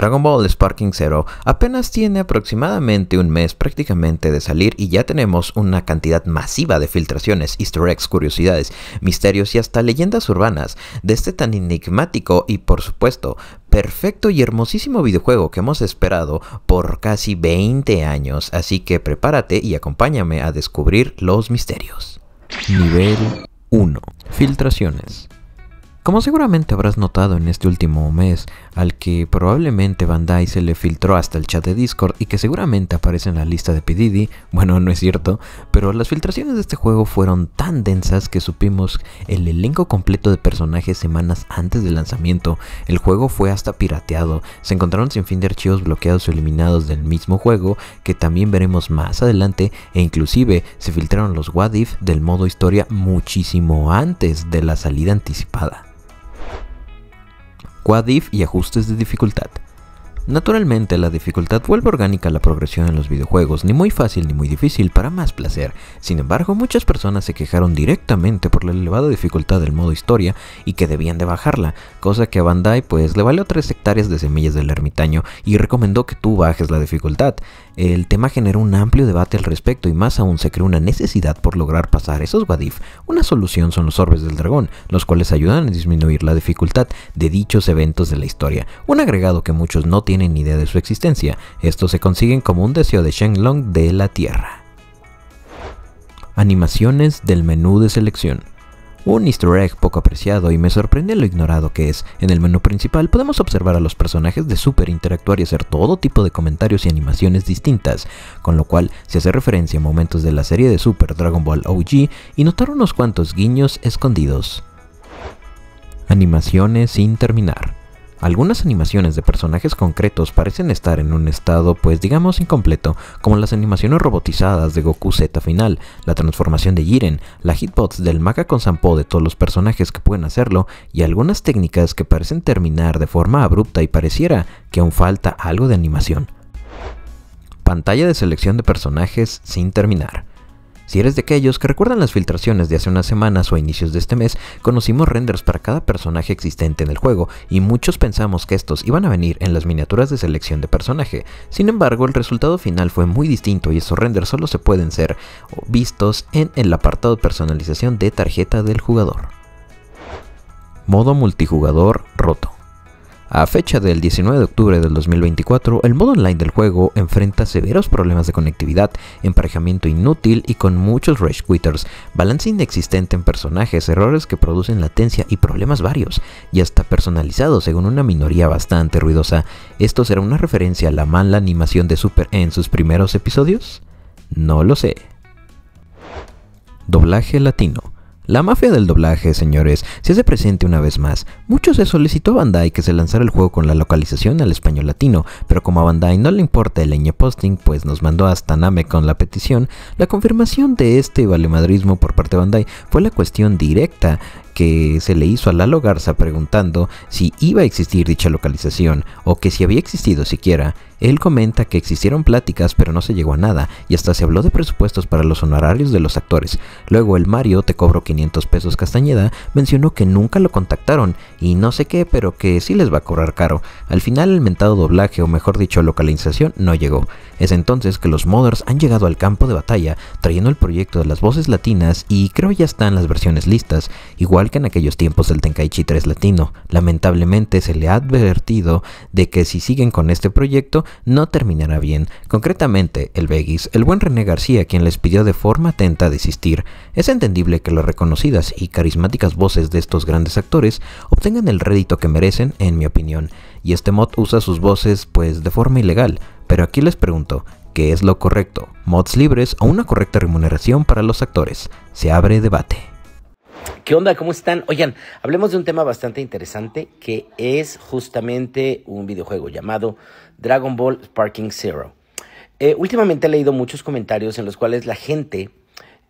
Dragon Ball Sparking Zero apenas tiene aproximadamente un mes prácticamente de salir y ya tenemos una cantidad masiva de filtraciones, easter eggs, curiosidades, misterios y hasta leyendas urbanas de este tan enigmático y por supuesto perfecto y hermosísimo videojuego que hemos esperado por casi 20 años, así que prepárate y acompáñame a descubrir los misterios. Nivel 1. Filtraciones. Como seguramente habrás notado en este último mes, al que probablemente Bandai se le filtró hasta el chat de Discord y que seguramente aparece en la lista de Pididi, bueno, no es cierto, pero las filtraciones de este juego fueron tan densas que supimos el elenco completo de personajes semanas antes del lanzamiento. El juego fue hasta pirateado, se encontraron sin fin de archivos bloqueados o eliminados del mismo juego, que también veremos más adelante, e inclusive se filtraron los wadif del modo historia muchísimo antes de la salida anticipada div y ajustes de dificultad. Naturalmente, la dificultad vuelve orgánica a la progresión en los videojuegos, ni muy fácil ni muy difícil para más placer. Sin embargo, muchas personas se quejaron directamente por la elevada dificultad del modo historia y que debían de bajarla, cosa que a Bandai pues le valió 3 hectáreas de semillas del ermitaño y recomendó que tú bajes la dificultad. El tema generó un amplio debate al respecto y más aún se creó una necesidad por lograr pasar esos Wadif. Una solución son los orbes del dragón, los cuales ayudan a disminuir la dificultad de dichos eventos de la historia. Un agregado que muchos no tienen ni idea de su existencia. Estos se consiguen como un deseo de Long de la Tierra. Animaciones del menú de selección. Un easter egg poco apreciado y me sorprende lo ignorado que es. En el menú principal podemos observar a los personajes de Super interactuar y hacer todo tipo de comentarios y animaciones distintas, con lo cual se hace referencia a momentos de la serie de Super Dragon Ball OG y notar unos cuantos guiños escondidos. Animaciones sin terminar. Algunas animaciones de personajes concretos parecen estar en un estado, pues digamos, incompleto, como las animaciones robotizadas de Goku Z final, la transformación de Jiren, la hitbox del Maka con Sampo de todos los personajes que pueden hacerlo, y algunas técnicas que parecen terminar de forma abrupta y pareciera que aún falta algo de animación. Pantalla de selección de personajes sin terminar. Si eres de aquellos que recuerdan las filtraciones de hace unas semanas o inicios de este mes, conocimos renders para cada personaje existente en el juego y muchos pensamos que estos iban a venir en las miniaturas de selección de personaje. Sin embargo, el resultado final fue muy distinto y esos renders solo se pueden ser vistos en el apartado personalización de tarjeta del jugador. Modo multijugador roto. A fecha del 19 de octubre del 2024, el modo online del juego enfrenta severos problemas de conectividad, emparejamiento inútil y con muchos rage quitters, balance inexistente en personajes, errores que producen latencia y problemas varios, y hasta personalizado según una minoría bastante ruidosa. ¿Esto será una referencia a la mala animación de Super en sus primeros episodios? No lo sé. Doblaje latino. La mafia del doblaje, señores, se hace presente una vez más. Muchos se solicitó a Bandai que se lanzara el juego con la localización al español latino, pero como a Bandai no le importa el ñeposting, posting, pues nos mandó hasta Name con la petición, la confirmación de este valemadrismo por parte de Bandai fue la cuestión directa que se le hizo a Lalo Garza preguntando si iba a existir dicha localización o que si había existido siquiera. Él comenta que existieron pláticas pero no se llegó a nada y hasta se habló de presupuestos para los honorarios de los actores. Luego el Mario, te cobro 500 pesos Castañeda, mencionó que nunca lo contactaron y no sé qué, pero que sí les va a cobrar caro. Al final el mentado doblaje o mejor dicho localización no llegó. Es entonces que los modders han llegado al campo de batalla trayendo el proyecto de las voces latinas y creo ya están las versiones listas, igual que en aquellos tiempos del Tenkaichi 3 latino. Lamentablemente se le ha advertido de que si siguen con este proyecto no terminará bien. Concretamente, el VEGIS, el buen René García, quien les pidió de forma atenta desistir, es entendible que las reconocidas y carismáticas voces de estos grandes actores obtengan el rédito que merecen, en mi opinión, y este mod usa sus voces pues de forma ilegal, pero aquí les pregunto, ¿qué es lo correcto? ¿Mods libres o una correcta remuneración para los actores? Se abre debate. ¿Qué onda? ¿Cómo están? Oigan, hablemos de un tema bastante interesante que es justamente un videojuego llamado Dragon Ball Sparking Zero. Eh, últimamente he leído muchos comentarios en los cuales la gente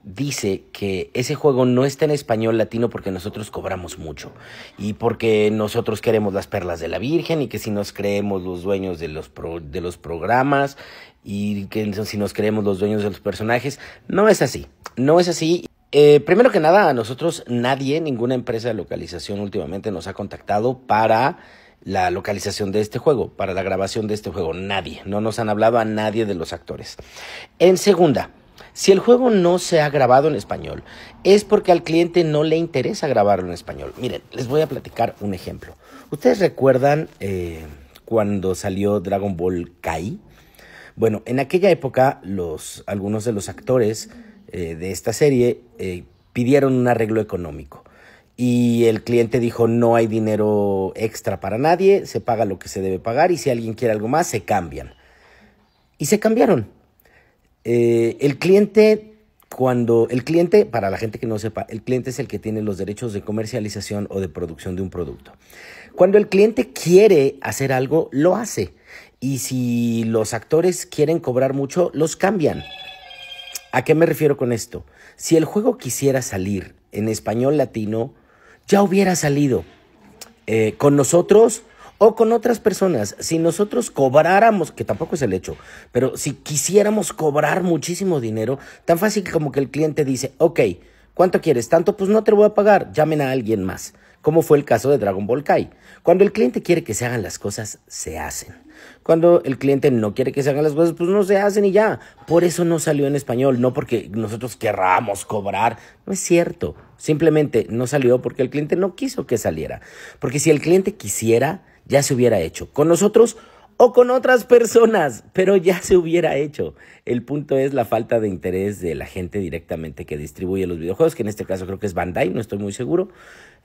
dice que ese juego no está en español latino porque nosotros cobramos mucho y porque nosotros queremos las perlas de la Virgen y que si nos creemos los dueños de los, de los programas y que si nos creemos los dueños de los personajes, no es así, no es así. Eh, primero que nada, a nosotros nadie, ninguna empresa de localización últimamente nos ha contactado para la localización de este juego, para la grabación de este juego. Nadie, no nos han hablado a nadie de los actores. En segunda, si el juego no se ha grabado en español, es porque al cliente no le interesa grabarlo en español. Miren, les voy a platicar un ejemplo. ¿Ustedes recuerdan eh, cuando salió Dragon Ball Kai? Bueno, en aquella época los, algunos de los actores eh, de esta serie eh, pidieron un arreglo económico. Y el cliente dijo, no hay dinero extra para nadie, se paga lo que se debe pagar y si alguien quiere algo más, se cambian. Y se cambiaron. Eh, el cliente, cuando el cliente, para la gente que no sepa, el cliente es el que tiene los derechos de comercialización o de producción de un producto. Cuando el cliente quiere hacer algo, lo hace. Y si los actores quieren cobrar mucho, los cambian. ¿A qué me refiero con esto? Si el juego quisiera salir en español latino, ya hubiera salido eh, con nosotros o con otras personas. Si nosotros cobráramos, que tampoco es el hecho, pero si quisiéramos cobrar muchísimo dinero, tan fácil como que el cliente dice, ok, ¿cuánto quieres? Tanto, pues no te lo voy a pagar, llamen a alguien más como fue el caso de Dragon Ball Kai. Cuando el cliente quiere que se hagan las cosas, se hacen. Cuando el cliente no quiere que se hagan las cosas, pues no se hacen y ya. Por eso no salió en español, no porque nosotros querramos cobrar. No es cierto. Simplemente no salió porque el cliente no quiso que saliera. Porque si el cliente quisiera, ya se hubiera hecho. Con nosotros o con otras personas, pero ya se hubiera hecho. El punto es la falta de interés de la gente directamente que distribuye los videojuegos, que en este caso creo que es Bandai, no estoy muy seguro,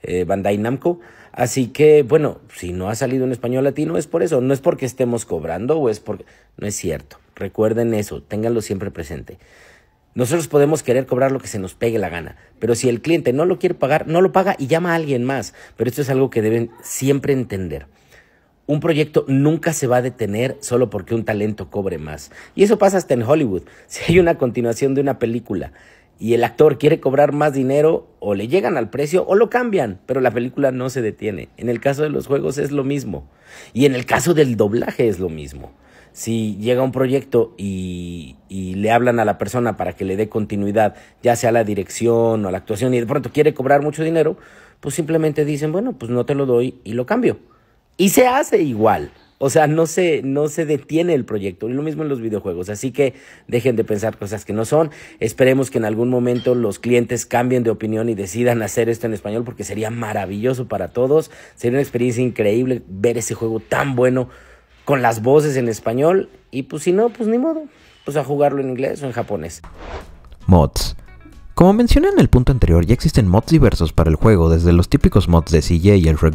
eh, Bandai Namco. Así que, bueno, si no ha salido en español latino es por eso, no es porque estemos cobrando o es porque... No es cierto, recuerden eso, ténganlo siempre presente. Nosotros podemos querer cobrar lo que se nos pegue la gana, pero si el cliente no lo quiere pagar, no lo paga y llama a alguien más. Pero esto es algo que deben siempre entender un proyecto nunca se va a detener solo porque un talento cobre más. Y eso pasa hasta en Hollywood. Si hay una continuación de una película y el actor quiere cobrar más dinero, o le llegan al precio o lo cambian, pero la película no se detiene. En el caso de los juegos es lo mismo. Y en el caso del doblaje es lo mismo. Si llega un proyecto y, le hablan a la persona para que le dé continuidad, ya sea la dirección o a la actuación, y de pronto quiere cobrar mucho dinero, pues simplemente dicen, bueno, pues no te lo doy y lo cambio. Y se hace igual. O sea, no se, no se detiene el proyecto. Y lo mismo en los videojuegos. Así que dejen de pensar cosas que no son. Esperemos que en algún momento los clientes cambien de opinión y decidan hacer esto en español porque sería maravilloso para todos. Sería una experiencia increíble ver ese juego tan bueno con las voces en español. Y pues si no, pues ni modo. Pues a jugarlo en inglés o en japonés. Mods. Como mencioné en el punto anterior, ya existen mods diversos para el juego, desde los típicos mods de CJ y el Red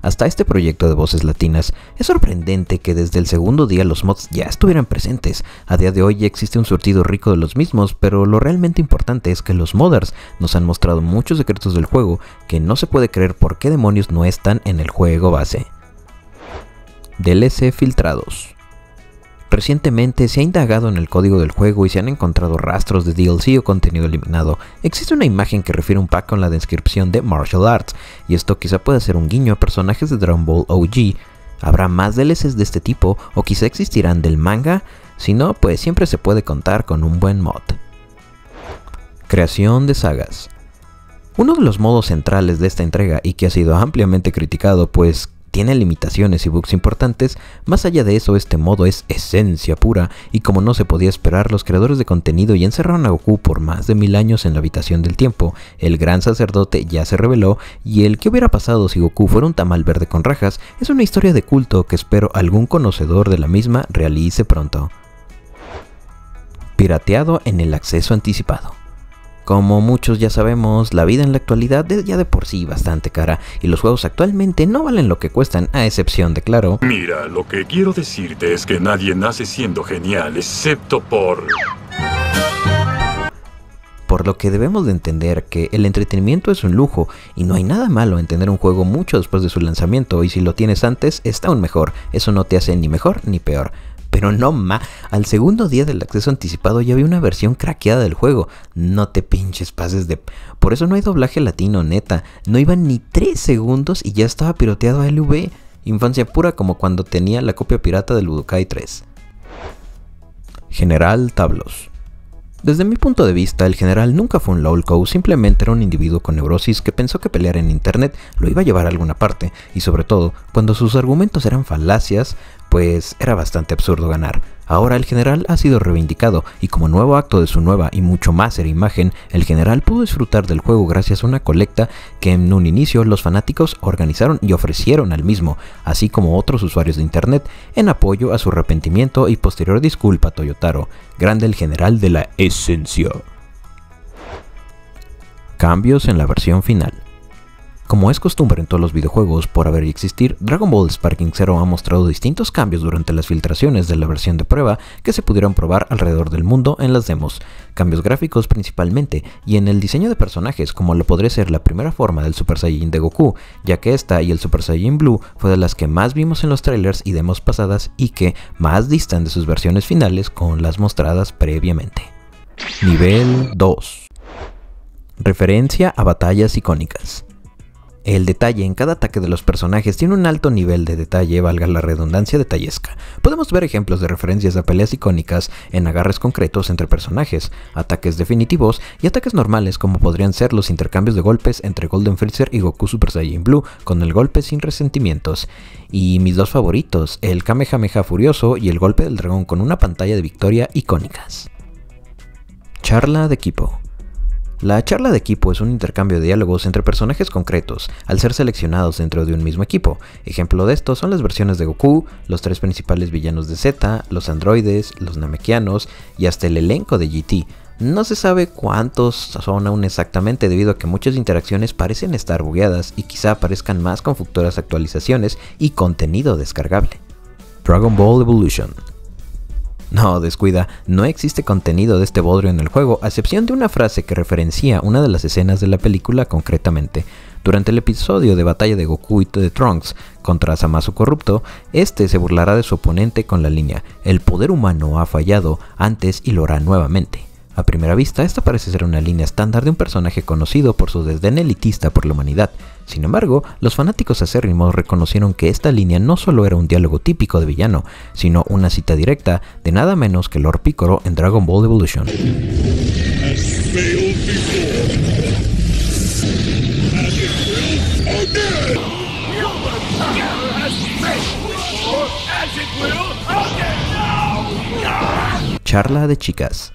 hasta este proyecto de voces latinas. Es sorprendente que desde el segundo día los mods ya estuvieran presentes. A día de hoy ya existe un surtido rico de los mismos, pero lo realmente importante es que los modders nos han mostrado muchos secretos del juego que no se puede creer por qué demonios no están en el juego base. DLC filtrados. Recientemente se ha indagado en el código del juego y se han encontrado rastros de DLC o contenido eliminado. Existe una imagen que refiere un pack con la descripción de Martial Arts, y esto quizá pueda ser un guiño a personajes de Dragon Ball OG. ¿Habrá más DLCs de este tipo o quizá existirán del manga? Si no, pues siempre se puede contar con un buen mod. Creación de sagas. Uno de los modos centrales de esta entrega y que ha sido ampliamente criticado pues tiene limitaciones y bugs importantes, más allá de eso este modo es esencia pura y como no se podía esperar los creadores de contenido ya encerraron a Goku por más de mil años en la habitación del tiempo, el gran sacerdote ya se reveló y el que hubiera pasado si Goku fuera un tamal verde con rajas es una historia de culto que espero algún conocedor de la misma realice pronto. Pirateado en el acceso anticipado. Como muchos ya sabemos, la vida en la actualidad es ya de por sí bastante cara y los juegos actualmente no valen lo que cuestan, a excepción de claro. Mira, lo que quiero decirte es que nadie nace siendo genial, excepto por por lo que debemos de entender que el entretenimiento es un lujo y no hay nada malo en tener un juego mucho después de su lanzamiento y si lo tienes antes está aún mejor, eso no te hace ni mejor ni peor. Pero no ma, Al segundo día del acceso anticipado ya había una versión craqueada del juego. No te pinches pases de. Por eso no hay doblaje latino, neta. No iban ni 3 segundos y ya estaba piroteado a LV. Infancia pura como cuando tenía la copia pirata del Budokai 3. General Tablos. Desde mi punto de vista, el general nunca fue un lolcow, simplemente era un individuo con neurosis que pensó que pelear en internet lo iba a llevar a alguna parte, y sobre todo, cuando sus argumentos eran falacias, pues era bastante absurdo ganar. Ahora el general ha sido reivindicado y como nuevo acto de su nueva y mucho más ser imagen, el general pudo disfrutar del juego gracias a una colecta que en un inicio los fanáticos organizaron y ofrecieron al mismo, así como otros usuarios de internet, en apoyo a su arrepentimiento y posterior disculpa a Toyotaro, grande el general de la esencia. Cambios en la versión final. Como es costumbre en todos los videojuegos por haber y existir, Dragon Ball Sparking Zero ha mostrado distintos cambios durante las filtraciones de la versión de prueba que se pudieron probar alrededor del mundo en las demos, cambios gráficos principalmente, y en el diseño de personajes como lo podría ser la primera forma del Super Saiyan de Goku, ya que esta y el Super Saiyan Blue fue de las que más vimos en los trailers y demos pasadas y que más distan de sus versiones finales con las mostradas previamente. Nivel 2 Referencia a batallas icónicas. El detalle en cada ataque de los personajes tiene un alto nivel de detalle, valga la redundancia detallesca. Podemos ver ejemplos de referencias a peleas icónicas en agarres concretos entre personajes, ataques definitivos y ataques normales como podrían ser los intercambios de golpes entre Golden Freezer y Goku Super Saiyan Blue con el golpe sin resentimientos. Y mis dos favoritos, el Kamehameha Furioso y el golpe del dragón con una pantalla de victoria icónicas. Charla de equipo. La charla de equipo es un intercambio de diálogos entre personajes concretos, al ser seleccionados dentro de un mismo equipo. Ejemplo de esto son las versiones de Goku, los tres principales villanos de Z, los androides, los namekianos y hasta el elenco de GT. No se sabe cuántos son aún exactamente debido a que muchas interacciones parecen estar bugueadas y quizá aparezcan más con futuras actualizaciones y contenido descargable. Dragon Ball Evolution no, descuida, no existe contenido de este bodrio en el juego, a excepción de una frase que referencia una de las escenas de la película concretamente. Durante el episodio de batalla de Goku y de Trunks contra Samasu corrupto, este se burlará de su oponente con la línea: El poder humano ha fallado antes y lo hará nuevamente. A primera vista, esta parece ser una línea estándar de un personaje conocido por su desdén elitista por la humanidad. Sin embargo, los fanáticos acérrimos reconocieron que esta línea no solo era un diálogo típico de villano, sino una cita directa de nada menos que Lord Piccolo en Dragon Ball Evolution. Charla de chicas.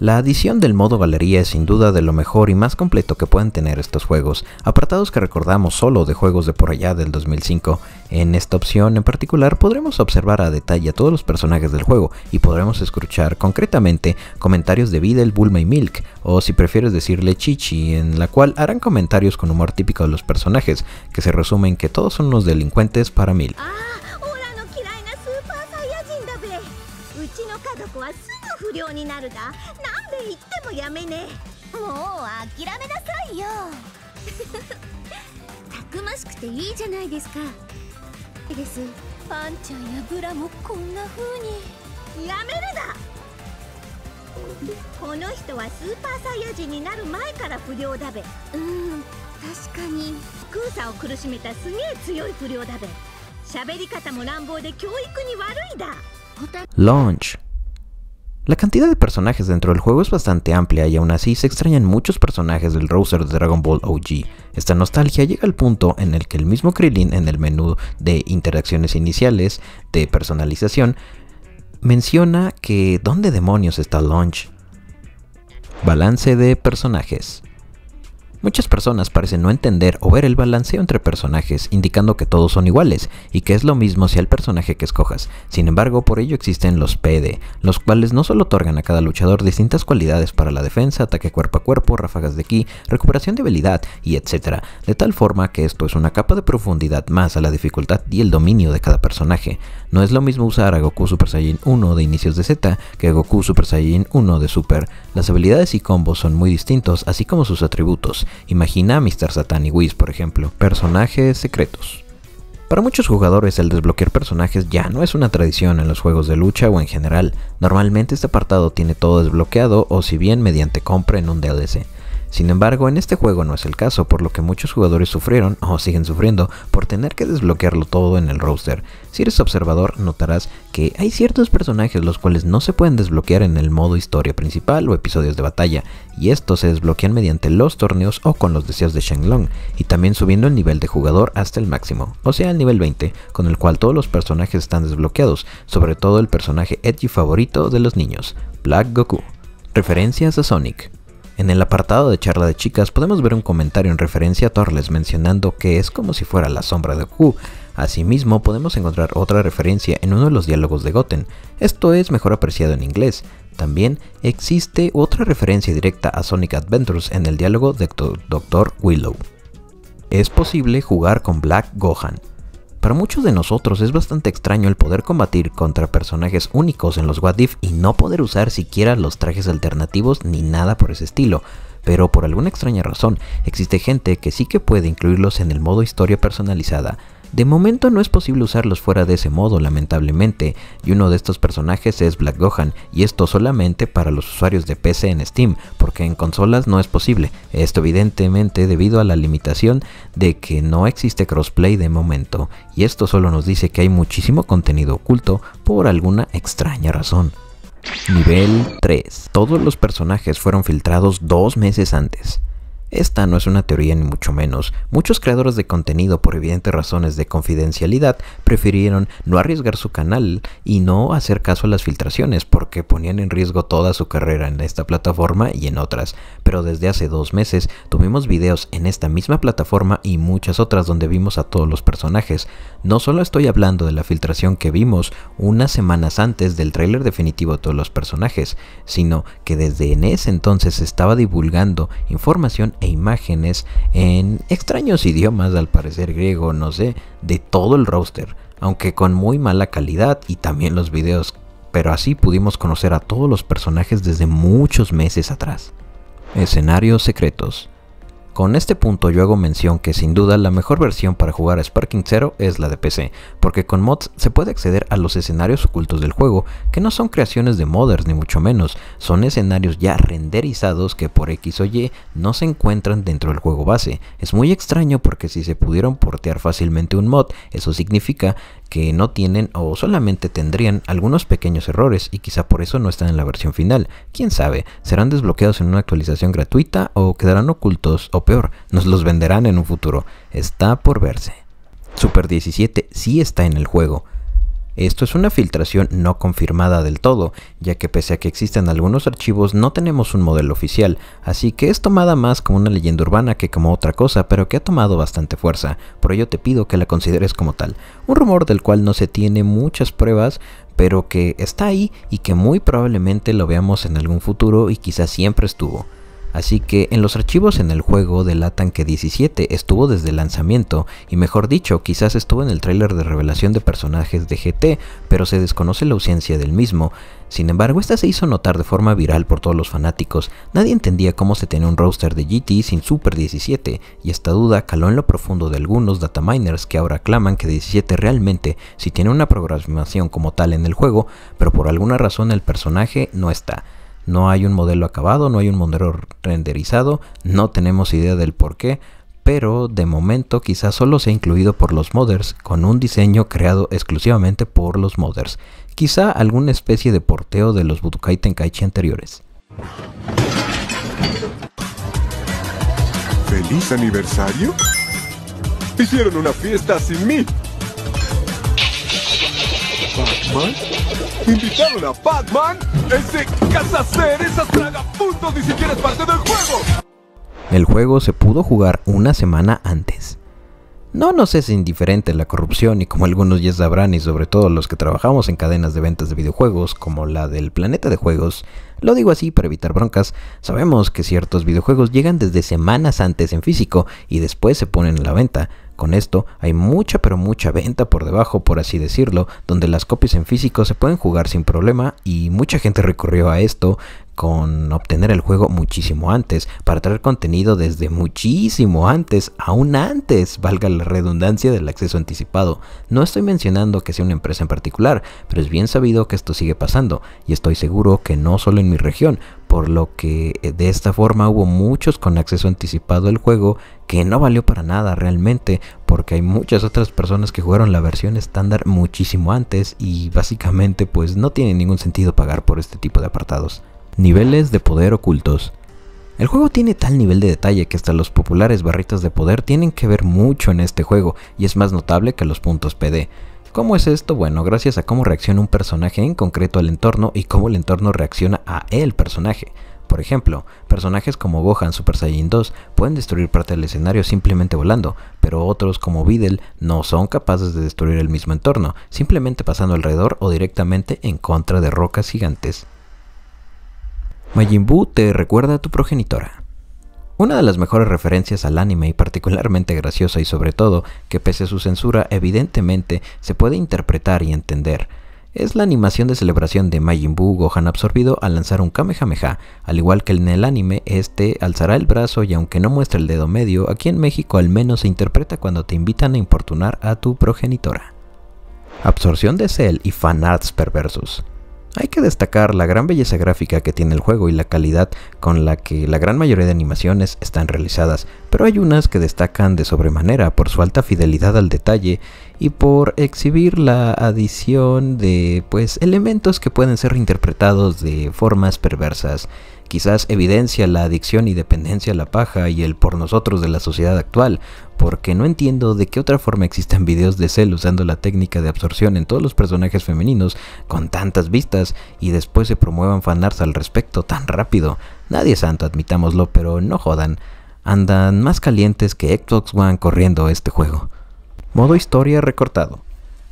La adición del modo galería es sin duda de lo mejor y más completo que pueden tener estos juegos, apartados que recordamos solo de juegos de por allá del 2005. En esta opción en particular podremos observar a detalle a todos los personajes del juego y podremos escuchar concretamente comentarios de Videl, Bulma y Milk, o si prefieres decirle Chichi, en la cual harán comentarios con humor típico de los personajes, que se resumen que todos son unos delincuentes para Milk. やめねもう諦めなさいよ たくましくていいじゃないですかですパンちゃんやブラもこんな風にやめるだこの人はスーパーサイヤ人になる前から不良だべうん確かにクーサを苦しめたすげえ強い不良だべ喋り方も乱暴で教育に悪いだ Launch La cantidad de personajes dentro del juego es bastante amplia y aún así se extrañan muchos personajes del roster de Dragon Ball OG. Esta nostalgia llega al punto en el que el mismo Krillin en el menú de interacciones iniciales de personalización menciona que ¿dónde demonios está Launch? Balance de personajes. Muchas personas parecen no entender o ver el balanceo entre personajes, indicando que todos son iguales y que es lo mismo si el personaje que escojas. Sin embargo, por ello existen los PD, los cuales no solo otorgan a cada luchador distintas cualidades para la defensa, ataque cuerpo a cuerpo, ráfagas de ki, recuperación de habilidad y etc. De tal forma que esto es una capa de profundidad más a la dificultad y el dominio de cada personaje. No es lo mismo usar a Goku Super Saiyan 1 de inicios de Z que a Goku Super Saiyan 1 de Super. Las habilidades y combos son muy distintos, así como sus atributos. Imagina a Mr. Satan y Whis, por ejemplo, personajes secretos. Para muchos jugadores el desbloquear personajes ya no es una tradición en los juegos de lucha o en general, normalmente este apartado tiene todo desbloqueado o si bien mediante compra en un DLC. Sin embargo, en este juego no es el caso, por lo que muchos jugadores sufrieron o siguen sufriendo por tener que desbloquearlo todo en el roster. Si eres observador, notarás que hay ciertos personajes los cuales no se pueden desbloquear en el modo historia principal o episodios de batalla, y estos se desbloquean mediante los torneos o con los deseos de Shenlong, y también subiendo el nivel de jugador hasta el máximo, o sea el nivel 20, con el cual todos los personajes están desbloqueados, sobre todo el personaje edgy favorito de los niños, Black Goku. Referencias a Sonic. En el apartado de charla de chicas podemos ver un comentario en referencia a Torles mencionando que es como si fuera la sombra de Goku. Asimismo, podemos encontrar otra referencia en uno de los diálogos de Goten, esto es mejor apreciado en inglés. También existe otra referencia directa a Sonic Adventures en el diálogo de Dr. Willow. Es posible jugar con Black Gohan, para muchos de nosotros es bastante extraño el poder combatir contra personajes únicos en los What y no poder usar siquiera los trajes alternativos ni nada por ese estilo, pero por alguna extraña razón existe gente que sí que puede incluirlos en el modo historia personalizada, de momento no es posible usarlos fuera de ese modo lamentablemente, y uno de estos personajes es Black Gohan, y esto solamente para los usuarios de PC en Steam, porque en consolas no es posible, esto evidentemente debido a la limitación de que no existe crossplay de momento, y esto solo nos dice que hay muchísimo contenido oculto por alguna extraña razón. Nivel 3. Todos los personajes fueron filtrados dos meses antes. Esta no es una teoría ni mucho menos. Muchos creadores de contenido por evidentes razones de confidencialidad prefirieron no arriesgar su canal y no hacer caso a las filtraciones porque ponían en riesgo toda su carrera en esta plataforma y en otras. Pero desde hace dos meses tuvimos videos en esta misma plataforma y muchas otras donde vimos a todos los personajes. No solo estoy hablando de la filtración que vimos unas semanas antes del tráiler definitivo de todos los personajes, sino que desde en ese entonces se estaba divulgando información e imágenes en extraños idiomas, al parecer griego, no sé, de todo el roster, aunque con muy mala calidad y también los videos, pero así pudimos conocer a todos los personajes desde muchos meses atrás. Escenarios secretos. Con este punto yo hago mención que sin duda la mejor versión para jugar a Sparking Zero es la de PC, porque con mods se puede acceder a los escenarios ocultos del juego, que no son creaciones de modders ni mucho menos, son escenarios ya renderizados que por X o Y no se encuentran dentro del juego base. Es muy extraño porque si se pudieron portear fácilmente un mod, eso significa que no tienen o solamente tendrían algunos pequeños errores y quizá por eso no están en la versión final. Quién sabe, serán desbloqueados en una actualización gratuita o quedarán ocultos o peor, nos los venderán en un futuro. Está por verse. Super 17 sí está en el juego. Esto es una filtración no confirmada del todo, ya que pese a que existen algunos archivos no tenemos un modelo oficial, así que es tomada más como una leyenda urbana que como otra cosa, pero que ha tomado bastante fuerza, por ello te pido que la consideres como tal. Un rumor del cual no se tiene muchas pruebas, pero que está ahí y que muy probablemente lo veamos en algún futuro y quizás siempre estuvo. Así que en los archivos en el juego delatan que 17 estuvo desde el lanzamiento, y mejor dicho, quizás estuvo en el tráiler de revelación de personajes de GT, pero se desconoce la ausencia del mismo. Sin embargo, esta se hizo notar de forma viral por todos los fanáticos. Nadie entendía cómo se tenía un roster de GT sin Super 17, y esta duda caló en lo profundo de algunos dataminers que ahora claman que 17 realmente sí tiene una programación como tal en el juego, pero por alguna razón el personaje no está. No hay un modelo acabado, no hay un modelo renderizado, no tenemos idea del por qué, pero de momento quizás solo se ha incluido por los modders con un diseño creado exclusivamente por los modders. Quizá alguna especie de porteo de los Budokai Tenkaichi anteriores. ¿Feliz aniversario? Hicieron una fiesta sin mí a ¡Ese ni siquiera parte del juego! El juego se pudo jugar una semana antes. No nos es indiferente la corrupción y como algunos ya sabrán y sobre todo los que trabajamos en cadenas de ventas de videojuegos como la del Planeta de Juegos, lo digo así para evitar broncas, sabemos que ciertos videojuegos llegan desde semanas antes en físico y después se ponen a la venta, con esto hay mucha pero mucha venta por debajo, por así decirlo, donde las copias en físico se pueden jugar sin problema y mucha gente recurrió a esto con obtener el juego muchísimo antes, para traer contenido desde muchísimo antes, aún antes, valga la redundancia del acceso anticipado. No estoy mencionando que sea una empresa en particular, pero es bien sabido que esto sigue pasando, y estoy seguro que no solo en mi región, por lo que eh, de esta forma hubo muchos con acceso anticipado al juego que no valió para nada realmente, porque hay muchas otras personas que jugaron la versión estándar muchísimo antes y básicamente pues no tiene ningún sentido pagar por este tipo de apartados. Niveles de poder ocultos. El juego tiene tal nivel de detalle que hasta los populares barritas de poder tienen que ver mucho en este juego, y es más notable que los puntos PD. ¿Cómo es esto? Bueno, gracias a cómo reacciona un personaje en concreto al entorno y cómo el entorno reacciona a el personaje. Por ejemplo, personajes como Gohan Super Saiyan 2 pueden destruir parte del escenario simplemente volando, pero otros como Videl no son capaces de destruir el mismo entorno, simplemente pasando alrededor o directamente en contra de rocas gigantes. Majin Buu te recuerda a tu progenitora. Una de las mejores referencias al anime y particularmente graciosa y sobre todo que pese a su censura evidentemente se puede interpretar y entender, es la animación de celebración de Majin Buu Gohan absorbido al lanzar un Kamehameha, al igual que en el anime, este alzará el brazo y aunque no muestra el dedo medio, aquí en México al menos se interpreta cuando te invitan a importunar a tu progenitora. Absorción de Cell y fanarts perversos. Hay que destacar la gran belleza gráfica que tiene el juego y la calidad con la que la gran mayoría de animaciones están realizadas, pero hay unas que destacan de sobremanera por su alta fidelidad al detalle y por exhibir la adición de pues elementos que pueden ser interpretados de formas perversas. Quizás evidencia la adicción y dependencia a la paja y el por nosotros de la sociedad actual, porque no entiendo de qué otra forma existen videos de cel usando la técnica de absorción en todos los personajes femeninos con tantas vistas y después se promuevan fanarse al respecto tan rápido. Nadie santo, admitámoslo, pero no jodan andan más calientes que Xbox One corriendo este juego. Modo historia recortado.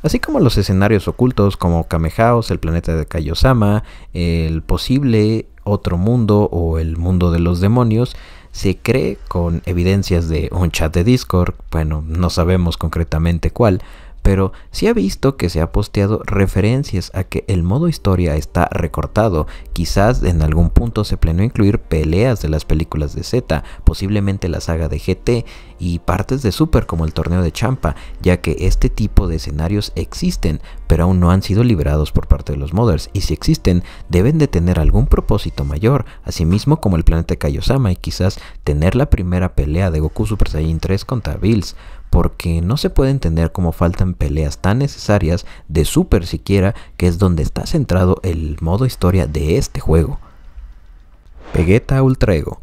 Así como los escenarios ocultos como Kamehaos, el planeta de Kaiosama, el posible otro mundo o el mundo de los demonios, se cree con evidencias de un chat de Discord, bueno, no sabemos concretamente cuál, pero sí ha visto que se ha posteado referencias a que el modo historia está recortado, quizás en algún punto se planeó incluir peleas de las películas de Z, posiblemente la saga de GT y partes de Super como el torneo de Champa, ya que este tipo de escenarios existen, pero aún no han sido liberados por parte de los modders, y si existen, deben de tener algún propósito mayor, asimismo como el planeta Kaiosama y quizás tener la primera pelea de Goku Super Saiyan 3 contra Bills porque no se puede entender cómo faltan peleas tan necesarias de Super siquiera, que es donde está centrado el modo historia de este juego. PEGUETA Ultra Ego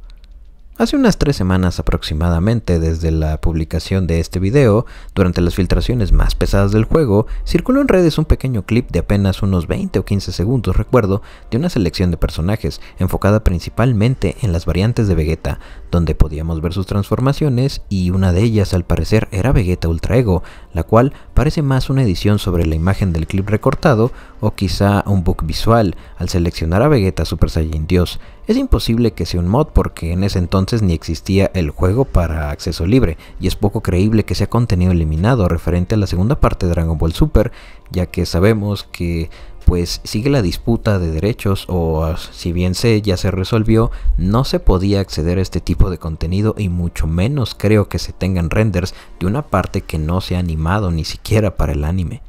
Hace unas tres semanas aproximadamente desde la publicación de este video, durante las filtraciones más pesadas del juego, circuló en redes un pequeño clip de apenas unos 20 o 15 segundos, recuerdo, de una selección de personajes, enfocada principalmente en las variantes de Vegeta, donde podíamos ver sus transformaciones y una de ellas al parecer era Vegeta Ultra Ego, la cual parece más una edición sobre la imagen del clip recortado o quizá un book visual al seleccionar a Vegeta Super Saiyan Dios. Es imposible que sea un mod porque en ese entonces ni existía el juego para acceso libre y es poco creíble que sea contenido eliminado referente a la segunda parte de Dragon Ball Super, ya que sabemos que pues sigue la disputa de derechos o si bien se ya se resolvió, no se podía acceder a este tipo de contenido y mucho menos creo que se tengan renders de una parte que no se ha animado ni siquiera para el anime.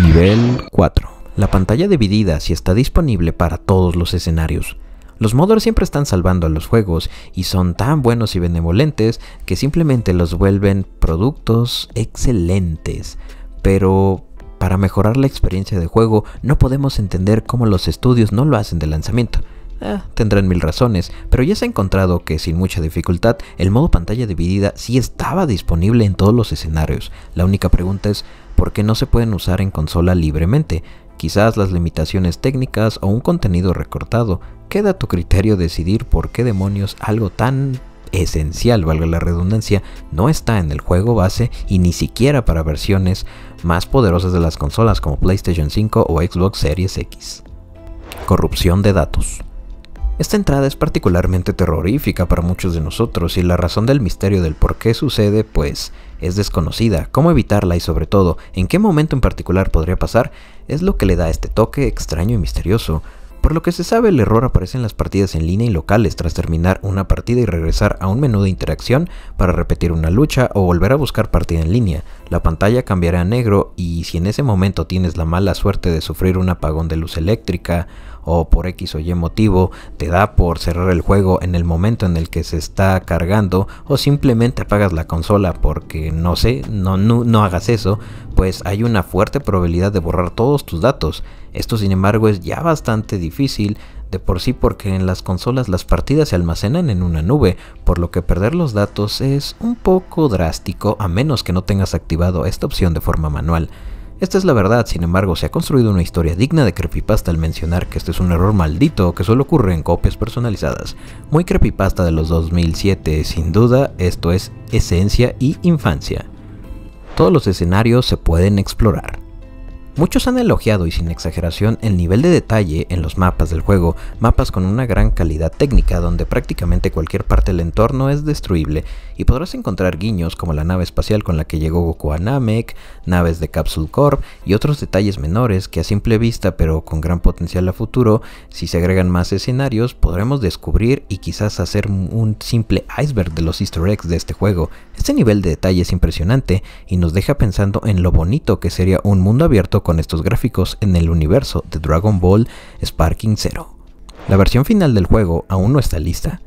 Nivel 4. La pantalla dividida si está disponible para todos los escenarios. Los modders siempre están salvando a los juegos y son tan buenos y benevolentes que simplemente los vuelven productos excelentes. Pero para mejorar la experiencia de juego, no podemos entender cómo los estudios no lo hacen de lanzamiento. Ah, tendrán mil razones, pero ya se ha encontrado que sin mucha dificultad el modo pantalla dividida sí estaba disponible en todos los escenarios. La única pregunta es, ¿por qué no se pueden usar en consola libremente? Quizás las limitaciones técnicas o un contenido recortado. Queda a tu criterio decidir por qué demonios algo tan esencial, valga la redundancia, no está en el juego base y ni siquiera para versiones más poderosas de las consolas como PlayStation 5 o Xbox Series X. Corrupción de datos. Esta entrada es particularmente terrorífica para muchos de nosotros y la razón del misterio del por qué sucede pues es desconocida. Cómo evitarla y sobre todo en qué momento en particular podría pasar es lo que le da este toque extraño y misterioso. Por lo que se sabe, el error aparece en las partidas en línea y locales tras terminar una partida y regresar a un menú de interacción para repetir una lucha o volver a buscar partida en línea. La pantalla cambiará a negro y si en ese momento tienes la mala suerte de sufrir un apagón de luz eléctrica o por X o Y motivo te da por cerrar el juego en el momento en el que se está cargando o simplemente apagas la consola porque no sé, no, no, hagas eso, pues hay una fuerte probabilidad de borrar todos tus datos. Esto sin embargo es ya bastante difícil de por sí porque en las consolas las partidas se almacenan en una nube, por lo que perder los datos es un poco drástico a menos que no tengas activado esta opción de forma manual. Esta es la verdad, sin embargo, se ha construido una historia digna de creepypasta al mencionar que este es un error maldito que solo ocurre en copias personalizadas. Muy creepypasta de los 2007, sin duda, esto es esencia y infancia. Todos los escenarios se pueden explorar. Muchos han elogiado y sin exageración el nivel de detalle en los mapas del juego, mapas con una gran calidad técnica donde prácticamente cualquier parte del entorno es destruible y podrás encontrar guiños como la nave espacial con la que llegó Goku a Namek, naves de Capsule Corp y otros detalles menores que a simple vista pero con gran potencial a futuro, si se agregan más escenarios podremos descubrir y quizás hacer un simple iceberg de los easter eggs de este juego. Este nivel de detalle es impresionante y nos deja pensando en lo bonito que sería un mundo abierto con estos gráficos en el universo de Dragon Ball Sparking Zero. La versión final del juego aún no está lista.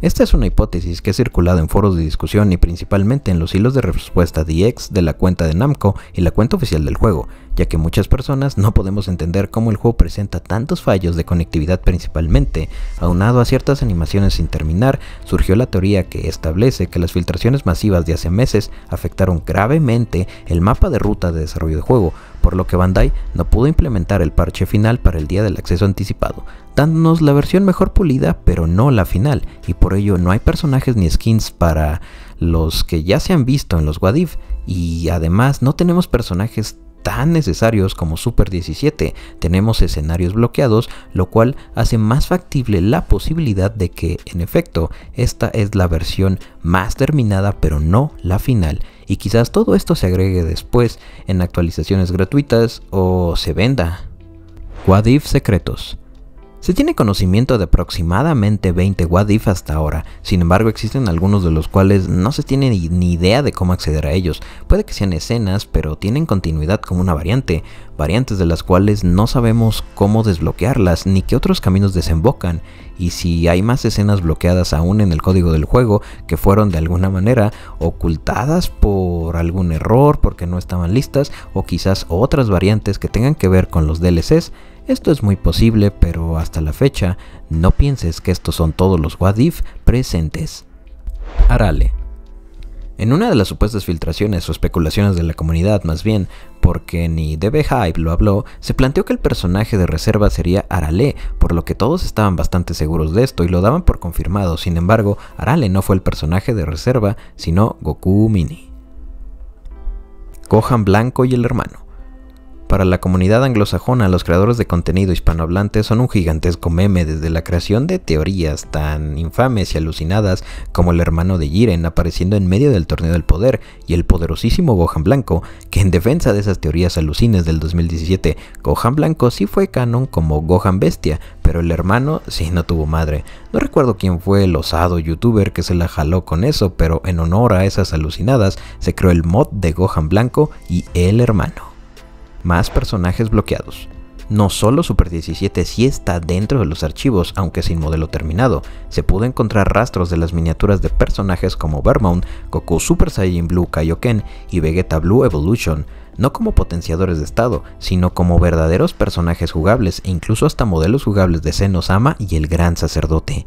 Esta es una hipótesis que ha circulado en foros de discusión y principalmente en los hilos de respuesta DX e de la cuenta de Namco y la cuenta oficial del juego, ya que muchas personas no podemos entender cómo el juego presenta tantos fallos de conectividad principalmente, aunado a ciertas animaciones sin terminar, surgió la teoría que establece que las filtraciones masivas de hace meses afectaron gravemente el mapa de ruta de desarrollo de juego, por lo que Bandai no pudo implementar el parche final para el día del acceso anticipado, dándonos la versión mejor pulida pero no la final, y por ello no hay personajes ni skins para los que ya se han visto en los Wadif, y además no tenemos personajes tan necesarios como Super 17, tenemos escenarios bloqueados, lo cual hace más factible la posibilidad de que, en efecto, esta es la versión más terminada pero no la final. Y quizás todo esto se agregue después en actualizaciones gratuitas o se venda. What secretos. Se tiene conocimiento de aproximadamente 20 What hasta ahora, sin embargo existen algunos de los cuales no se tiene ni idea de cómo acceder a ellos. Puede que sean escenas, pero tienen continuidad como una variante, variantes de las cuales no sabemos cómo desbloquearlas ni qué otros caminos desembocan, y si hay más escenas bloqueadas aún en el código del juego que fueron de alguna manera ocultadas por algún error porque no estaban listas o quizás otras variantes que tengan que ver con los DLCs, esto es muy posible, pero hasta la fecha no pienses que estos son todos los Wadif presentes. Arale. En una de las supuestas filtraciones o especulaciones de la comunidad, más bien, porque ni DB Hype lo habló, se planteó que el personaje de reserva sería Arale, por lo que todos estaban bastante seguros de esto y lo daban por confirmado. Sin embargo, Arale no fue el personaje de reserva, sino Goku Mini. Gohan Blanco y el hermano. Para la comunidad anglosajona, los creadores de contenido hispanohablante son un gigantesco meme desde la creación de teorías tan infames y alucinadas como el hermano de Jiren apareciendo en medio del torneo del poder y el poderosísimo Gohan Blanco, que en defensa de esas teorías alucines del 2017, Gohan Blanco sí fue canon como Gohan Bestia, pero el hermano sí no tuvo madre. No recuerdo quién fue el osado youtuber que se la jaló con eso, pero en honor a esas alucinadas se creó el mod de Gohan Blanco y el hermano más personajes bloqueados. No solo Super 17 sí está dentro de los archivos, aunque sin modelo terminado, se pudo encontrar rastros de las miniaturas de personajes como Vermount, Goku Super Saiyan Blue Kaioken y Vegeta Blue Evolution, no como potenciadores de estado, sino como verdaderos personajes jugables e incluso hasta modelos jugables de Zeno-sama y el Gran Sacerdote.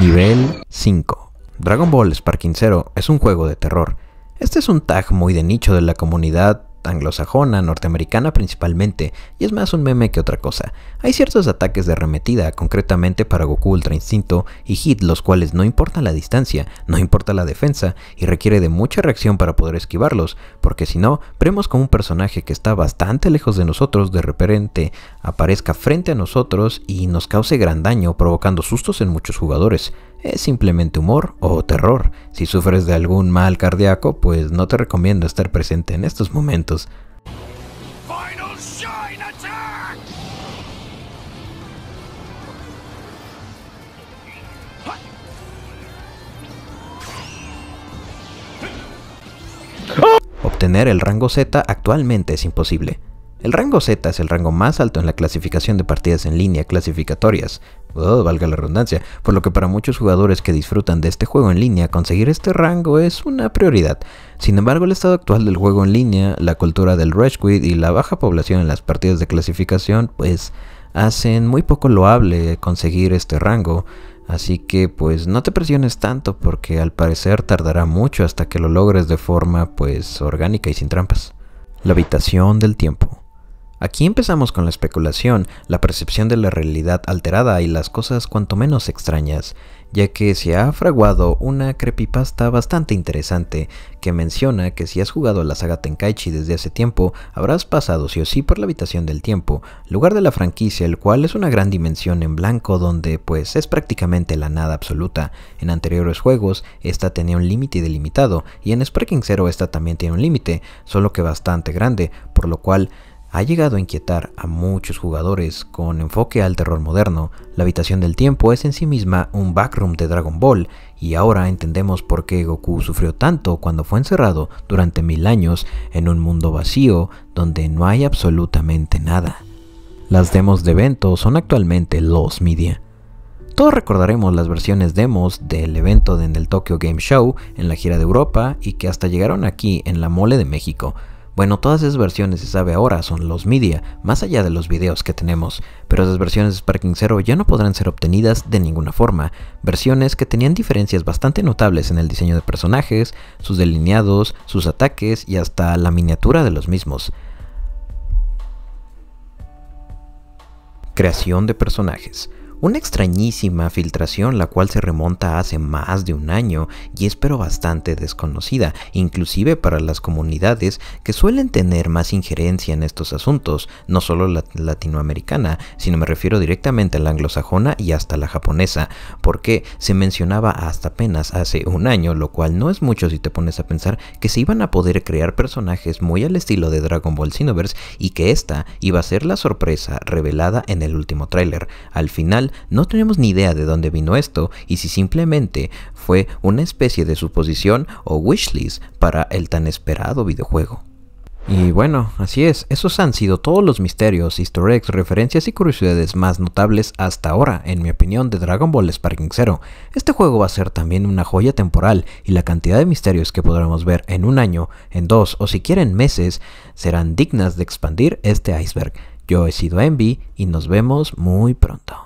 Nivel 5 Dragon Ball Sparking Zero es un juego de terror. Este es un tag muy de nicho de la comunidad anglosajona, norteamericana principalmente, y es más un meme que otra cosa. Hay ciertos ataques de arremetida, concretamente para Goku Ultra Instinto y Hit, los cuales no importa la distancia, no importa la defensa, y requiere de mucha reacción para poder esquivarlos, porque si no, vemos como un personaje que está bastante lejos de nosotros de repente aparezca frente a nosotros y nos cause gran daño, provocando sustos en muchos jugadores es simplemente humor o terror. Si sufres de algún mal cardíaco, pues no te recomiendo estar presente en estos momentos. Obtener el rango Z actualmente es imposible. El rango Z es el rango más alto en la clasificación de partidas en línea clasificatorias, oh, valga la redundancia, por lo que para muchos jugadores que disfrutan de este juego en línea, conseguir este rango es una prioridad. Sin embargo, el estado actual del juego en línea, la cultura del rush quit y la baja población en las partidas de clasificación, pues hacen muy poco loable conseguir este rango. Así que pues no te presiones tanto porque al parecer tardará mucho hasta que lo logres de forma pues orgánica y sin trampas. La habitación del tiempo. Aquí empezamos con la especulación, la percepción de la realidad alterada y las cosas cuanto menos extrañas, ya que se ha fraguado una creepypasta bastante interesante que menciona que si has jugado la saga Tenkaichi desde hace tiempo, habrás pasado sí o sí por la habitación del tiempo, lugar de la franquicia el cual es una gran dimensión en blanco donde pues es prácticamente la nada absoluta. En anteriores juegos esta tenía un límite delimitado y en Sparking Zero esta también tiene un límite, solo que bastante grande, por lo cual ha llegado a inquietar a muchos jugadores. Con enfoque al terror moderno, la habitación del tiempo es en sí misma un backroom de Dragon Ball, y ahora entendemos por qué Goku sufrió tanto cuando fue encerrado durante mil años en un mundo vacío donde no hay absolutamente nada. Las demos de evento son actualmente los media. Todos recordaremos las versiones demos del evento en el Tokyo Game Show, en la gira de Europa y que hasta llegaron aquí en la mole de México. Bueno, todas esas versiones se sabe ahora son los media, más allá de los videos que tenemos, pero esas versiones de Sparking Zero ya no podrán ser obtenidas de ninguna forma, versiones que tenían diferencias bastante notables en el diseño de personajes, sus delineados, sus ataques y hasta la miniatura de los mismos. Creación de personajes. Una extrañísima filtración la cual se remonta hace más de un año y es pero bastante desconocida, inclusive para las comunidades que suelen tener más injerencia en estos asuntos, no solo la latinoamericana, sino me refiero directamente a la anglosajona y hasta la japonesa, porque se mencionaba hasta apenas hace un año, lo cual no es mucho si te pones a pensar que se iban a poder crear personajes muy al estilo de Dragon Ball Xenoverse y que esta iba a ser la sorpresa revelada en el último tráiler. Al final no tenemos ni idea de dónde vino esto y si simplemente fue una especie de suposición o wishlist para el tan esperado videojuego. Y bueno, así es, esos han sido todos los misterios, easter referencias y curiosidades más notables hasta ahora, en mi opinión, de Dragon Ball Sparking Zero. Este juego va a ser también una joya temporal y la cantidad de misterios que podremos ver en un año, en dos o siquiera en meses, serán dignas de expandir este iceberg. Yo he sido Envy y nos vemos muy pronto.